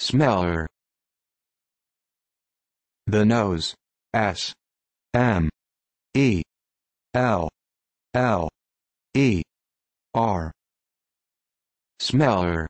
smeller the nose s m e l l e r smeller